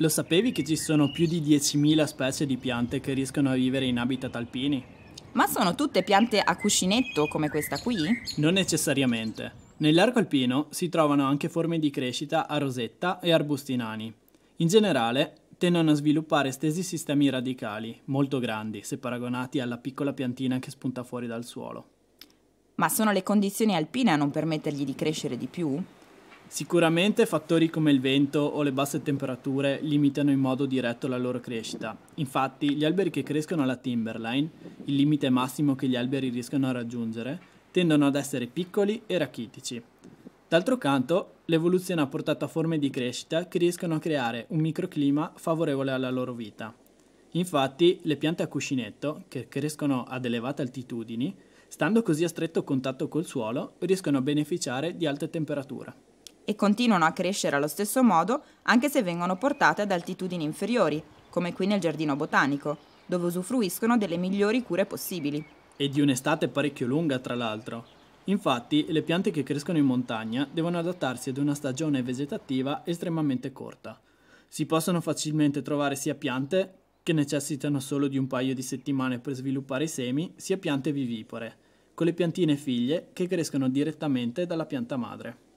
Lo sapevi che ci sono più di 10.000 specie di piante che riescono a vivere in habitat alpini? Ma sono tutte piante a cuscinetto come questa qui? Non necessariamente. Nell'arco alpino si trovano anche forme di crescita a rosetta e arbusti nani. In generale, tendono a sviluppare estesi sistemi radicali, molto grandi, se paragonati alla piccola piantina che spunta fuori dal suolo. Ma sono le condizioni alpine a non permettergli di crescere di più? Sicuramente fattori come il vento o le basse temperature limitano in modo diretto la loro crescita. Infatti, gli alberi che crescono alla timberline, il limite massimo che gli alberi riescono a raggiungere, tendono ad essere piccoli e rachitici. D'altro canto, l'evoluzione ha portato a forme di crescita che riescono a creare un microclima favorevole alla loro vita. Infatti, le piante a cuscinetto, che crescono ad elevate altitudini, stando così a stretto contatto col suolo, riescono a beneficiare di alte temperature e continuano a crescere allo stesso modo anche se vengono portate ad altitudini inferiori, come qui nel giardino botanico, dove usufruiscono delle migliori cure possibili. E di un'estate parecchio lunga, tra l'altro. Infatti, le piante che crescono in montagna devono adattarsi ad una stagione vegetativa estremamente corta. Si possono facilmente trovare sia piante che necessitano solo di un paio di settimane per sviluppare i semi, sia piante vivipore, con le piantine figlie che crescono direttamente dalla pianta madre.